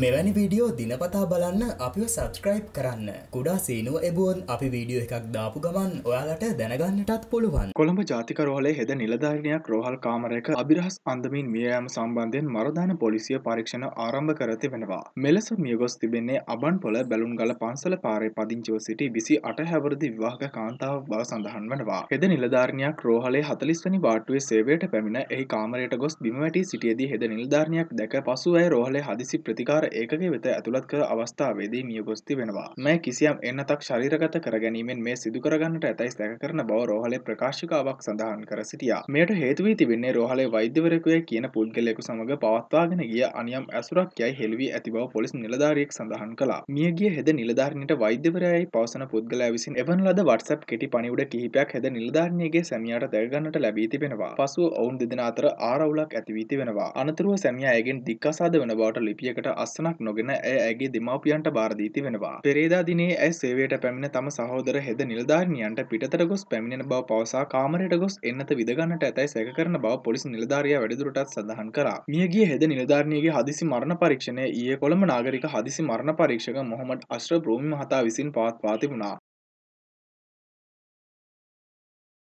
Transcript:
මෙවැනි වීඩියෝ දිනපතා බලන්න අපිව සබස්ක්‍රයිබ් කරන්න කුඩා සීනුව එබුවන් අපි වීඩියෝ එකක් දාපු ගමන් ඔයාලට දැනගන්නටත් පුළුවන් කොළඹ ජාතිකරෝහලේ හෙද නිලධාරණයක් රෝහල් කාමරයක අභිරහස් අන්දමින් මියයම සම්බන්ධයෙන් මරධාන පොලිසිය පරීක්ෂණ ආරම්භ කර තිබෙනවා මෙලෙස මියගොස් තිබෙන්නේ අබන්පොල බැලුන්ගල පන්සල පාරේ පදිංචිව සිටි විසි අට හැවරදි විවාහක කාන්තාව බව සඳහන් වනවා හෙද නිලධාරණයක් රෝහලේ හතලිස්වනි වාටුවේ සේවයට පැමිණ එහි කාමරයට ගොස් බිම වැටී සිටියදී හෙද නිලධාරණයක් දැක පසු අය රෝහලේ හදිසි ප්‍රතිකාර ආහාර ඒකගේ වෙත ඇතුළත් කළ අවස්ථාවේදී මියගොස්ති වෙනවා. මේ කිසියම් එන්නතක් ශරීරගත කර ගැනීමෙන් මේ සිදු කරගන්නට ඇතැයි සැක කරන බව රෝහලේ ප්‍රකාශිකාවක් සඳහන් කර සිටියා. මෙයට හේතු වී තිබෙන්නේ රෝහලේ වෛද්‍යවරයෙකුය කියන පුද්ගලයෙකු සමග පවත්වාගෙන ගිය අනියම් ඇසුරක් යයි හෙළුවී ඇති බව පොලිස් නිලධාරියෙක් සඳහන් කළා. මියගිය හෙද නිලධාරිණියට වෛද්‍යවරයයි පවසන පුද්ගලයා විසින් එවන් ලද WhatsApp කෙටි පණිවුඩ කිහිපයක් හෙද නිලධාරිණියගේ සැමියාට දැකගන්නට ලැබී තිබෙනවා. පසුව ඔවුන් දෙදෙනා අතර ආරවුලක් ඇති වී තිබෙනවා. අනතුරුව සැමියා ඇගෙන් දික්කසාද වන බවට ලිපියකට අස පස්සනක් නොගෙන ඇය ඇගේ දෙමව්පියන්ට බාරදී තිබෙනවා. පෙරේදා දිනේ ඇය සේවයට පැමිණ තම සහෝදර හෙද නිලධාරිනියන්ට පිටතට ගොස් පැමිණෙන බව පවසා කාමරයට ගොස් එන්නත විදගන්නට ඇතැයි සැක කරන බව පොලිස් නිලධාරියා වැඩිදුරටත් සඳහන් කරා. මියගිය හෙද නිලධාරිනියගේ හදිසි මරණ පරීක්ෂණය ඊයේ කොළඹ නාගරික හදිසි මරණ පරීක්ෂක මොහොමඩ් අශ්‍ර බ්‍රෝමි මහතා විසින් පවත්වා තිබුණා.